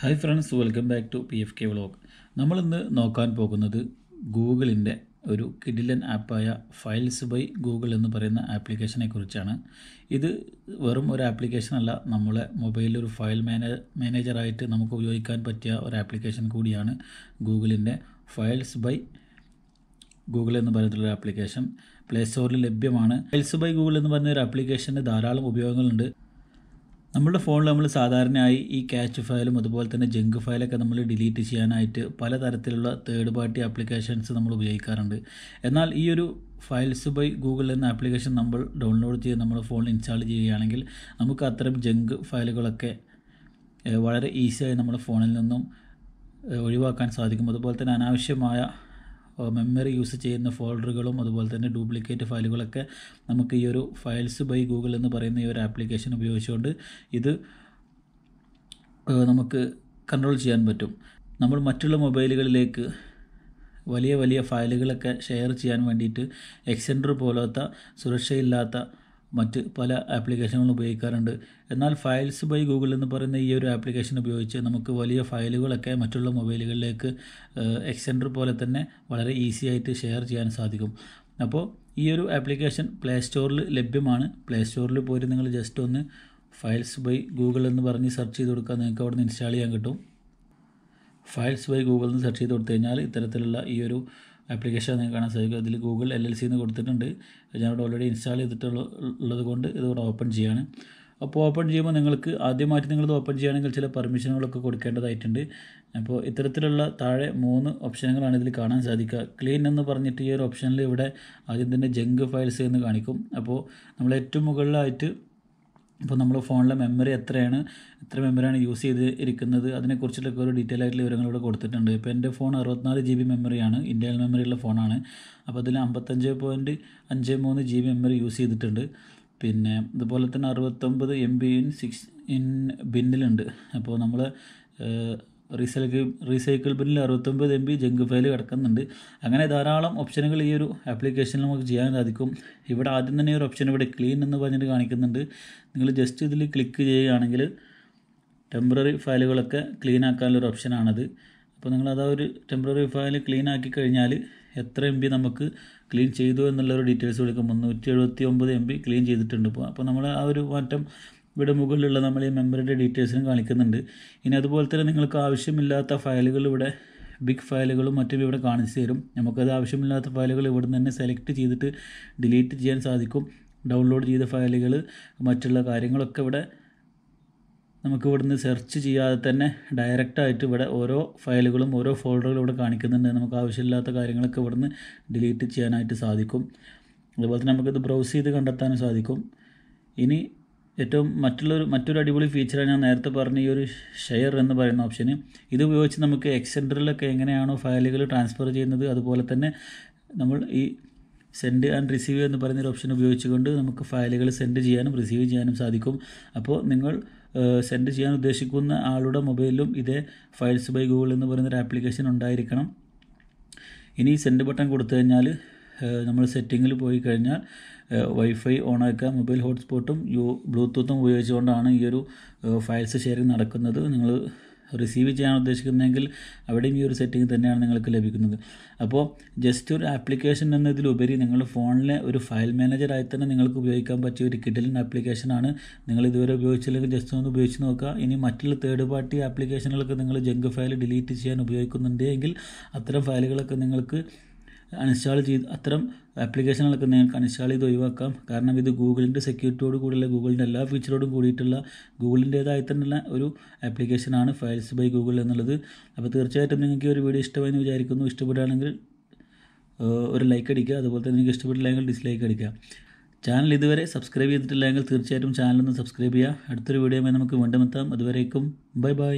hi friends welcome back to P F K vlog നമ്മളിന്ന് നോക്കാൻ പോകുന്നത് ഗൂഗിളിൻ്റെ ഒരു കിഡിലൻ ആപ്പായ ഫയൽസ് ബൈ ഗൂഗിൾ എന്ന് പറയുന്ന ആപ്ലിക്കേഷനെ കുറിച്ചാണ് ഇത് വെറും ഒരു ആപ്ലിക്കേഷൻ അല്ല നമ്മളെ മൊബൈലിൽ ഒരു ഫയൽ മാനേജ് മാനേജറായിട്ട് നമുക്ക് ഉപയോഗിക്കാൻ പറ്റിയ ഒരു ആപ്ലിക്കേഷൻ കൂടിയാണ് ഗൂഗിളിൻ്റെ ഫയൽസ് ബൈ ഗൂഗിൾ എന്ന് പറയുന്നൊരു ആപ്ലിക്കേഷൻ പ്ലേ സ്റ്റോറിൽ ലഭ്യമാണ് ഫയൽസ് ബൈ ഗൂഗിൾ എന്ന് പറയുന്ന ഒരു ആപ്ലിക്കേഷന് ധാരാളം ഉപയോഗങ്ങളുണ്ട് നമ്മളുടെ ഫോണിൽ നമ്മൾ സാധാരണയായി ഈ ക്യാച്ച് ഫയലും അതുപോലെ തന്നെ ജങ്ക് ഫയലൊക്കെ നമ്മൾ ഡിലീറ്റ് ചെയ്യാനായിട്ട് പലതരത്തിലുള്ള തേർഡ് പാർട്ടി ആപ്ലിക്കേഷൻസ് നമ്മൾ ഉപയോഗിക്കാറുണ്ട് എന്നാൽ ഈ ഒരു ഫയൽസ് ബൈ ഗൂഗിൾ എന്ന ആപ്ലിക്കേഷൻ നമ്മൾ ഡൗൺലോഡ് ചെയ്ത് നമ്മൾ ഫോണിൽ ഇൻസ്റ്റാൾ ചെയ്യുകയാണെങ്കിൽ നമുക്ക് അത്തരം ജങ്ക് ഫയലുകളൊക്കെ വളരെ ഈസിയായി നമ്മുടെ ഫോണിൽ നിന്നും ഒഴിവാക്കാൻ സാധിക്കും അതുപോലെ തന്നെ അനാവശ്യമായ മെമ്മറി യൂസ് ചെയ്യുന്ന ഫോൾഡറുകളും അതുപോലെ തന്നെ ഡ്യൂപ്ലിക്കേറ്റ് ഫയലുകളൊക്കെ നമുക്ക് ഈ ഒരു ഫയൽസ് ബൈ ഗൂഗിൾ എന്ന് പറയുന്ന ഈ ഒരു ആപ്ലിക്കേഷൻ ഉപയോഗിച്ചുകൊണ്ട് ഇത് നമുക്ക് കൺട്രോൾ ചെയ്യാൻ പറ്റും നമ്മൾ മറ്റുള്ള മൊബൈലുകളിലേക്ക് വലിയ വലിയ ഫയലുകളൊക്കെ ഷെയർ ചെയ്യാൻ വേണ്ടിയിട്ട് എക്സെൻഡർ പോലത്തെ സുരക്ഷയില്ലാത്ത മറ്റ് പല ആപ്ലിക്കേഷനുകളും ഉപയോഗിക്കാറുണ്ട് എന്നാൽ ഫയൽസ് ബൈ ഗൂഗിൾ എന്ന് പറയുന്ന ഈ ഒരു ആപ്ലിക്കേഷൻ ഉപയോഗിച്ച് നമുക്ക് വലിയ ഫയലുകളൊക്കെ മറ്റുള്ള മൊബൈലുകളിലേക്ക് എക്സെൻഡർ പോലെ തന്നെ വളരെ ഈസി ആയിട്ട് ഷെയർ ചെയ്യാൻ സാധിക്കും അപ്പോൾ ഈ ഒരു ആപ്ലിക്കേഷൻ പ്ലേ സ്റ്റോറിൽ ലഭ്യമാണ് പ്ലേ സ്റ്റോറിൽ പോയി നിങ്ങൾ ജസ്റ്റ് ഒന്ന് ഫയൽസ് ബൈ ഗൂഗിൾ എന്ന് പറഞ്ഞ് സെർച്ച് ചെയ്ത് കൊടുക്കുക നിങ്ങൾക്ക് അവിടെ നിന്ന് ഇൻസ്റ്റാൾ ചെയ്യാൻ കിട്ടും ഫയൽസ് ബൈ ഗൂഗിൾ എന്ന് സെർച്ച് ചെയ്ത് കൊടുത്തു കഴിഞ്ഞാൽ ഇത്തരത്തിലുള്ള ഈ ഒരു ആപ്ലിക്കേഷൻ നിങ്ങൾക്ക് കാണാൻ സാധിക്കും അതിൽ ഗൂഗിൾ എൽ എൽ സി എന്ന് കൊടുത്തിട്ടുണ്ട് ഞാനിവിടെ ഓൾറെഡി ഇൻസ്റ്റാൾ ചെയ്തിട്ടുള്ള കൊണ്ട് ഇതിവിടെ ഓപ്പൺ ചെയ്യാണ് അപ്പോൾ ഓപ്പൺ ചെയ്യുമ്പോൾ നിങ്ങൾക്ക് ആദ്യമായിട്ട് നിങ്ങളിത് ഓപ്പൺ ചെയ്യുകയാണെങ്കിൽ ചില പെർമിഷനുകളൊക്കെ കൊടുക്കേണ്ടതായിട്ടുണ്ട് അപ്പോൾ ഇത്തരത്തിലുള്ള താഴെ മൂന്ന് ഓപ്ഷനുകളാണ് ഇതിൽ കാണാൻ സാധിക്കുക ക്ലീൻ എന്ന് പറഞ്ഞിട്ട് ഈ ഒരു ഓപ്ഷനിൽ ഇവിടെ ആദ്യം തന്നെ ജങ്ക് ഫയൽസ് എന്ന് കാണിക്കും അപ്പോൾ നമ്മൾ ഏറ്റവും മുകളിലായിട്ട് ഇപ്പോൾ നമ്മൾ ഫോണിലെ മെമ്മറി എത്രയാണ് എത്ര മെമ്മറിയാണ് യൂസ് ചെയ്ത് ഇരിക്കുന്നത് അതിനെക്കുറിച്ചിട്ടൊക്കെ ഒരു ഡീറ്റെയിൽ ആയിട്ടുള്ള വിവരങ്ങൾ ഇവിടെ കൊടുത്തിട്ടുണ്ട് ഇപ്പോൾ എൻ്റെ ഫോൺ അറുപത്തിനാല് ജി ബി മെമ്മറിയാണ് ഇൻറ്റേണൽ മെമ്മറിയുള്ള ഫോണാണ് അപ്പോൾ അതിൽ അമ്പത്തഞ്ച് പോയിൻറ്റ് അഞ്ച് മൂന്ന് ജി ബി മെമ്മറി യൂസ് ചെയ്തിട്ടുണ്ട് പിന്നെ അതുപോലെ തന്നെ അറുപത്തൊമ്പത് M B in six in ബിന്നിലുണ്ട് അപ്പോൾ നമ്മൾ റീസൈക്കിൾ റീസൈക്കിൾ ബിന്നിൽ അറുപത്തൊമ്പത് എം ബി ജങ്ക് ഫയൽ കിടക്കുന്നുണ്ട് അങ്ങനെ ധാരാളം ഓപ്ഷനുകൾ ഈ ഒരു ആപ്ലിക്കേഷനിൽ നമുക്ക് ചെയ്യാൻ സാധിക്കും ഇവിടെ ആദ്യം തന്നെ ഒരു ഓപ്ഷൻ ഇവിടെ ക്ലീൻ എന്ന് പറഞ്ഞിട്ട് കാണിക്കുന്നുണ്ട് നിങ്ങൾ ജസ്റ്റ് ഇതിൽ ക്ലിക്ക് ചെയ്യുകയാണെങ്കിൽ ടെമ്പററി ഫയലുകളൊക്കെ ക്ലീൻ ആക്കാനുള്ള ഒരു ഓപ്ഷനാണത് അപ്പോൾ നിങ്ങൾ അതാ ഒരു ടെമ്പററി ഫയൽ ക്ലീൻ ആക്കി കഴിഞ്ഞാൽ എത്ര എം ബി നമുക്ക് ക്ലീൻ ചെയ്തു എന്നുള്ളൊരു ഡീറ്റെയിൽസ് കൊടുക്കും മുന്നൂറ്റി എഴുപത്തി ഒമ്പത് എം ബി ക്ലീൻ ചെയ്തിട്ടുണ്ട് ഇപ്പോൾ അപ്പോൾ നമ്മൾ ആ ഒരു മാറ്റം ഇവിടെ മുകളിലുള്ള നമ്മൾ ഈ മെമ്പറിൻ്റെ ഡീറ്റെയിൽസിനും കാണിക്കുന്നുണ്ട് ഇനി അതുപോലെ തന്നെ നിങ്ങൾക്ക് ആവശ്യമില്ലാത്ത ഫയലുകൾ ഇവിടെ ബിഗ് ഫയലുകളും മറ്റും ഇവിടെ കാണിച്ചു തരും നമുക്കത് ആവശ്യമില്ലാത്ത ഫയലുകൾ ഇവിടെ നിന്ന് തന്നെ സെലക്ട് ചെയ്തിട്ട് ഡിലീറ്റ് ചെയ്യാൻ സാധിക്കും ഡൗൺലോഡ് ചെയ്ത ഫയലുകൾ മറ്റുള്ള കാര്യങ്ങളൊക്കെ ഇവിടെ നമുക്ക് നിന്ന് സെർച്ച് ചെയ്യാതെ തന്നെ ഡയറക്റ്റായിട്ട് ഇവിടെ ഓരോ ഫയലുകളും ഓരോ ഫോൾഡറുകളും ഇവിടെ കാണിക്കുന്നുണ്ട് നമുക്ക് ആവശ്യമില്ലാത്ത കാര്യങ്ങളൊക്കെ ഇവിടുന്ന് ഡിലീറ്റ് ചെയ്യാനായിട്ട് സാധിക്കും അതുപോലെ തന്നെ നമുക്കിത് ബ്രൗസ് ചെയ്ത് കണ്ടെത്താനും സാധിക്കും ഇനി ഏറ്റവും മറ്റുള്ളൊരു മറ്റൊരു അടിപൊളി ഫീച്ചറാണ് ഞാൻ നേരത്തെ പറഞ്ഞ ഈ ഒരു ഷെയർ എന്ന് പറയുന്ന ഓപ്ഷന് ഇത് ഉപയോഗിച്ച് നമുക്ക് എക്സെൻഡറിലൊക്കെ എങ്ങനെയാണോ ഫയലുകൾ ട്രാൻസ്ഫർ ചെയ്യുന്നത് അതുപോലെ തന്നെ നമ്മൾ ഈ സെൻഡ് ആൻഡ് റിസീവ് എന്ന് പറയുന്നൊരു ഓപ്ഷൻ ഉപയോഗിച്ചുകൊണ്ട് നമുക്ക് ഫയലുകൾ സെൻഡ് ചെയ്യാനും റിസീവ് ചെയ്യാനും സാധിക്കും അപ്പോൾ നിങ്ങൾ സെൻഡ് ചെയ്യാൻ ഉദ്ദേശിക്കുന്ന ആളുടെ മൊബൈലിലും ഇതേ ഫയൽസ് ബൈ ഗൂഗിൾ എന്ന് പറയുന്നൊരു ആപ്ലിക്കേഷൻ ഉണ്ടായിരിക്കണം ഇനി സെൻഡ് ബട്ടൺ കൊടുത്തു കഴിഞ്ഞാൽ നമ്മൾ സെറ്റിങ്ങിൽ പോയി കഴിഞ്ഞാൽ വൈഫൈ ഓണാക്കുക മൊബൈൽ ഹോട്ട്സ്പോട്ടും യു ബ്ലൂടൂത്തും ഉപയോഗിച്ചുകൊണ്ടാണ് ഈ ഒരു ഫയൽസ് ഷെയറിംഗ് നടക്കുന്നത് നിങ്ങൾ റിസീവ് ചെയ്യാൻ ഉദ്ദേശിക്കുന്നതെങ്കിൽ അവിടെയും ഈ ഒരു സെറ്റിംഗ് തന്നെയാണ് നിങ്ങൾക്ക് ലഭിക്കുന്നത് അപ്പോൾ ജസ്റ്റ് ഒരു ആപ്ലിക്കേഷൻ എന്നതിലുപരി നിങ്ങൾ ഫോണിലെ ഒരു ഫയൽ മാനേജറായി തന്നെ നിങ്ങൾക്ക് ഉപയോഗിക്കാൻ പറ്റിയ ഒരു കിഡിലിൻ ആപ്ലിക്കേഷനാണ് നിങ്ങൾ ഇതുവരെ ഉപയോഗിച്ചില്ലെങ്കിൽ ജസ്റ്റ് ഒന്ന് ഉപയോഗിച്ച് നോക്കുക ഇനി മറ്റുള്ള തേർഡ് പാർട്ടി ആപ്ലിക്കേഷനുകൾക്ക് നിങ്ങൾ ജങ്ക് ഫയൽ ഡിലീറ്റ് ചെയ്യാൻ ഉപയോഗിക്കുന്നുണ്ടെങ്കിൽ അത്തരം ഫയലുകളൊക്കെ നിങ്ങൾക്ക് അൺഇൻസ്റ്റാൾ ചെയ്ത് അത്തരം ആപ്ലിക്കേഷനുകളൊക്കെ നിങ്ങൾക്ക് അൺഇൻസ്റ്റാൾ ചെയ്ത് ഒഴിവാക്കാം കാരണം ഇത് ഗൂഗിളിൻ്റെ സെക്യൂരിറ്റിയോട് കൂടിയുള്ള ഗൂഗിളിൻ്റെ എല്ലാ ഫീച്ചറോടും കൂടിയിട്ടുള്ള ഗൂഗിളിൻ്റേതായി തന്നെയുള്ള ഒരു ആപ്ലിക്കേഷനാണ് ഫയൽസ് ബൈ ഗൂഗിൾ എന്നുള്ളത് അപ്പോൾ തീർച്ചയായിട്ടും നിങ്ങൾക്ക് ഒരു വീഡിയോ ഇഷ്ടമായി എന്ന് വിചാരിക്കുന്നു ഇഷ്ടപ്പെടുകയാണെങ്കിൽ ഒരു ലൈക്ക് അടിക്കുക അതുപോലെ തന്നെ നിങ്ങൾക്ക് ഇഷ്ടപ്പെട്ടില്ലെങ്കിൽ ഡിസ്ലൈക്ക് അടിക്കുക ചാനൽ ഇതുവരെ സബ്സ്ക്രൈബ് ചെയ്തിട്ടില്ലെങ്കിൽ തീർച്ചയായിട്ടും ചാനലൊന്ന് സബ്സ്ക്രൈബ് ചെയ്യുക അടുത്തൊരു വീഡിയോ നമുക്ക് വീണ്ടും എത്താം അതുവരേക്കും ബൈ ബൈ